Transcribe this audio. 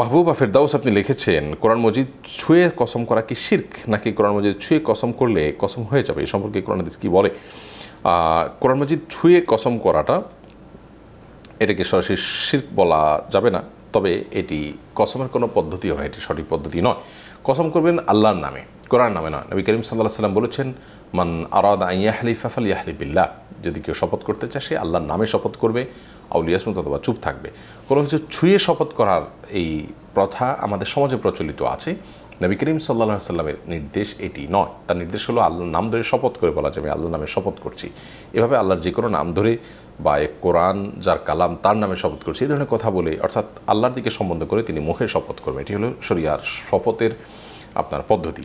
মাহবুবা ফেরদাউস আপনি লিখেছেন কোরআন মজিদ ছুঁয়ে কসম করা কি শির্ক নাকি কোরআন মজিদ ছুঁয়ে কসম করলে কসম হয়ে যাবে এ সম্পর্কে কোরআন দিস কি বলে কোরআন মজিদ ছুঁয়ে কসম করাটা এটাকে সরাসরি শির্ক বলা যাবে না তবে এটি কসমের কোনো পদ্ধতি নয় এটি সঠিক পদ্ধতি নয় কসম করবেন আল্লাহর নামে কোরআন নামে নয় নবী করিম সাল্লাহ সাল্লাম বলেছেন মান আরাদ আইয়াহলি হালিফা ফাল বিল্লাহ যদি কেউ শপথ করতে চায় সে আল্লাহর নামে শপথ করবে আউলিয়াসমুন অথবা চুপ থাকবে কোনো কিছু ছুঁয়ে শপথ করার এই প্রথা আমাদের সমাজে প্রচলিত আছে নবী করিম সাল্লা সাল্লামের নির্দেশ এটি নয় তার নির্দেশ হলো আল্লাহর নাম ধরে শপথ করে বলা যাবে আল্লাহর নামে শপথ করছি এভাবে আল্লাহর যে কোনো নাম ধরে বা এ কোরআন যার কালাম তার নামে শপথ করছি এই ধরনের কথা বলে অর্থাৎ আল্লাহর দিকে সম্বন্ধ করে তিনি মুখে শপথ করবেন এটি হলো শরিয়ার শপথের আপনার পদ্ধতি